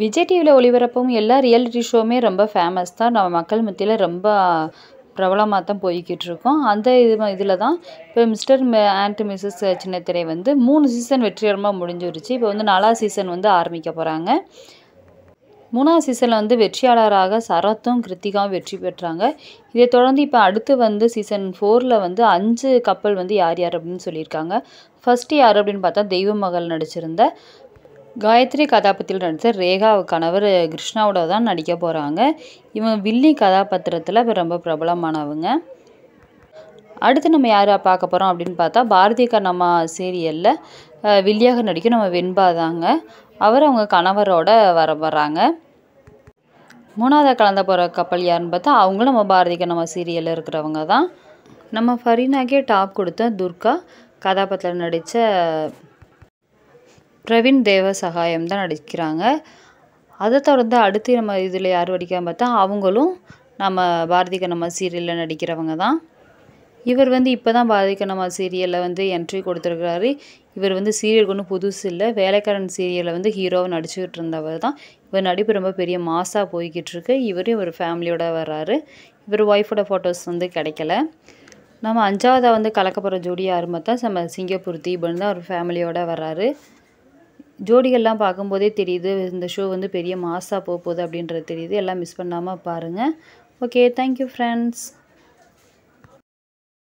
விஜய் டிவியில் ஒளிபரப்பும் எல்லா ரியாலிட்டி ஷோவுமே ரொம்ப ஃபேமஸ் தான் நம்ம மக்கள் மத்தியில் ரொம்ப பிரபலமாக தான் போய்கிட்டு இருக்கோம் அந்த இது இதில் தான் இப்போ மிஸ்டர் ஆண்ட் மிஸ்ஸஸ் சின்னத்திரை வந்து மூணு சீசன் வெற்றிகரமாக முடிஞ்சிருச்சு இப்போ வந்து நாலாவது சீசன் வந்து ஆரம்பிக்க போகிறாங்க மூணாவது சீசனில் வந்து வெற்றியாளராக சரத்தும் கிருத்திகாவும் வெற்றி பெற்றாங்க இதை தொடர்ந்து இப்போ அடுத்து வந்து சீசன் ஃபோரில் வந்து அஞ்சு கப்பல் வந்து யார் யார் அப்படின்னு சொல்லியிருக்காங்க ஃபஸ்ட்டு யார் அப்படின்னு பார்த்தா தெய்வ மகள் நடிச்சிருந்த காயத்ரி கதாபாத்திரத்தில் நடித்த ரேகா கணவர் கிருஷ்ணாவோட தான் நடிக்க போகிறாங்க இவங்க வில்லி கதாபாத்திரத்தில் இப்போ ரொம்ப பிரபலமானவங்க அடுத்து நம்ம யாரை பார்க்க போகிறோம் அப்படின்னு பார்த்தா பாரதிய கண்ணம்மா சீரியலில் வில்லியாக நடிக்கும் நம்ம வெண்பா தாங்க அவர் அவங்க கணவரோட வர வர்றாங்க மூணாவதாக கலந்த போகிற கப்பல் யாருன்னு பார்த்தா அவங்களும் நம்ம பாரதிய கண்ணம்மா சீரியலில் இருக்கிறவங்க தான் நம்ம ஃபரீனாக்கே டாப் கொடுத்த துர்கா கதாபாத்திரம் நடித்த பிரவீன் தேவ சகாயம் தான் நடிக்கிறாங்க அதை தொடர்ந்து அடுத்து நம்ம இதில் யார் வடிக்காமல் பார்த்தா அவங்களும் நம்ம பாரதி கண்ணம்மா சீரியலில் நடிக்கிறவங்க தான் இவர் வந்து இப்போ தான் பாரதி கண்ணம்மா சீரியலில் வந்து என்ட்ரி கொடுத்துருக்கிறாரு இவர் வந்து சீரியலுக்கு ஒன்றும் புதுசு இல்லை வேலைக்காரன் சீரியலில் வந்து ஹீரோவை நடிச்சுக்கிட்டு இருந்தவர் தான் இவர் நடிப்பு ரொம்ப பெரிய மாசாக போய்கிட்டு இருக்கு இவரும் இவர் ஃபேமிலியோட வர்றாரு இவர் ஒய்ஃபோட ஃபோட்டோஸ் வந்து கிடைக்கல நம்ம அஞ்சாவதாக வந்து கலக்கப்படுற ஜோடி யாரும் பார்த்தா நம்ம சிங்கப்பூர் தீபன் தான் ஒரு ஃபேமிலியோடு வர்றாரு ஜோடிகள்லாம் பார்க்கும்போதே தெரியுது இந்த ஷோ வந்து பெரிய மாஸாக போக போகுது அப்படின்றது தெரியுது எல்லாம் மிஸ் பண்ணாமல் பாருங்கள் ஓகே தேங்க்யூ ஃப்ரெண்ட்ஸ்